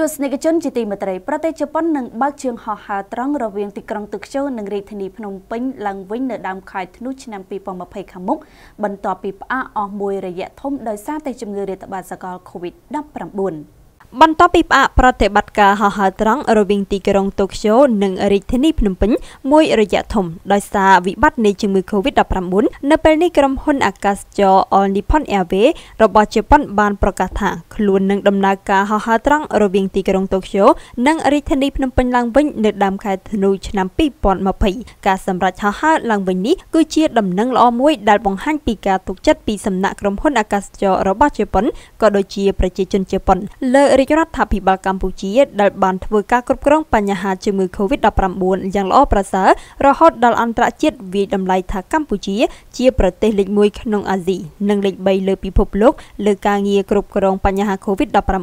ទស្សនិកជនជាទីមេត្រីប្រទេសជប៉ុននឹងបើកជើងហោះហើរត្រង់រវាងទីក្រុងតូក្យូនិងរាជធានីភ្នំពេញឡើងវិញនៅដើមខែធ្នូឆ្នាំ2020ខាងមុខបន្ទាប់ពីផ្អាកអស់មួយរយៈធំដោយសារតែជំងឺរាតត្បាតសកល COVID-19 បន្ទាប់ពីផ្អាកប្រតិបត្តិការហោះហើរត្រង់រវាងទីក្រុងតូក្យូនិងរាជធានីភ្នំពេញមួយរយៈធំដោយសារវិបត្តិនៃជំងឺ Covid-19 នៅពេលនេះក្រុមហ៊ុនអាកាសចរ All Nippon Airways របស់ជប៉ុនបានប្រកាសថាខ្លួននឹងដំណើរការហោះហើរត្រង់រវាងទីក្រុងតូក្យូនិងរាជធានីភ្នំពេញឡើងវិញនៅដើមខែធ្នូឆ្នាំ2020ការសម្រេចហោះហើរឡើងវិញនេះគឺជាដំណឹងល្អមួយដែលបង្ហាញពីការទុកចិត្តពីសំណាក់ក្រុមហ៊ុនអាកាសចររបស់ជប៉ុនក៏ដូចជាប្រជាជនជប៉ុនលើរាជរដ្ឋាភិបាលកម្ពុជាដែលបានធ្វើការគ្រប់គ្រងបញ្ហាជំងឺ Covid-19 យ៉ាងល្អប្រសើររហូតដល់អន្តរជាតិវាយតម្លៃថាកម្ពុជាជាប្រទេសលេខ1ក្នុងអាស៊ីនិងលេខ3លើពិភពលោកលើការងារគ្រប់គ្រងបញ្ហាហា COVID-19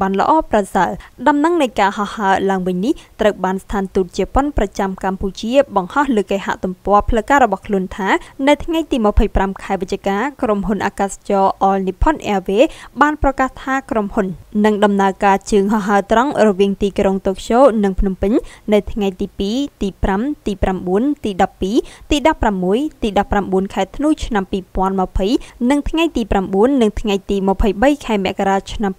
បានល្អប្រសើរដំណឹងនៃការហោះហើរឡើងវិញនេះត្រូវបានស្ថានទូតជប៉ុនប្រចាំកម្ពុជា បង្ហោះលើគេហទំព័រផ្លូវការរបស់ខ្លួនថានៅថ្ងៃទី25ខែវិច្ឆិកាក្រុមហ៊ុនអាកាសចរ All Nippon Airways បានប្រកាសថាក្រុមហ៊ុននឹងដំណើរការជើងហោះហើរត្រង់រវាងទីក្រុងតូក្យូនិងភ្នំពេញនៅថ្ងៃទី2ទី5ទី9ទី12ទី16ទី19ខែធ្នូឆ្នាំ2020និងថ្ងៃទី9និងថ្ងៃទី23ខែមករាឆ្នាំ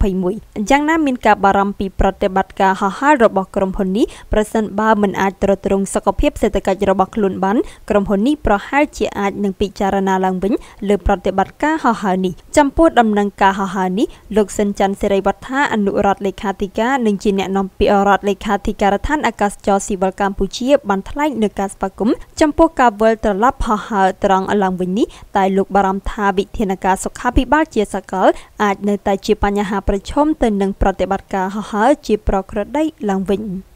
2021យ៉ាងណាមានការបារម្ភពីប្រតិបត្តិការហោះហើររបស់ក្រុមហ៊ុននេះប្រសិនបើមិនអាចទ្រទ្រង់សុខភាពសេដ្ឋកិច្ចរបស់ខ្លួនបានក្រុមហ៊ុននេះប្រហែលជាអាចនឹងពិចារណាឡើងវិញលើប្រតិបត្តិការហោះហើរនេះចំពោះដំណឹងការហោះហើរនេះលោកសិនច័ន្ទសេរីវឌ្ឍាអនុរដ្ឋលេខាធិការនិងជាអ្នកនាំពាក្យរដ្ឋលេខាធិការដ្ឋានអាកាសចរស៊ីវិលកម្ពុជា បានថ្លែងនៅការស្វាគមន៍ចំពោះការវិលត្រឡប់ហោះហើរត្រង់ឡើងវិញនេះតែលោកបារម្ភថាវិធានការសុខាភិបាលជាសកលអាចនៅតែជាបញ្ហាប្រឈមទៅនឹងប្រតិបត្តិការហោះហើរជាប្រក្រតីឡើងវិញ។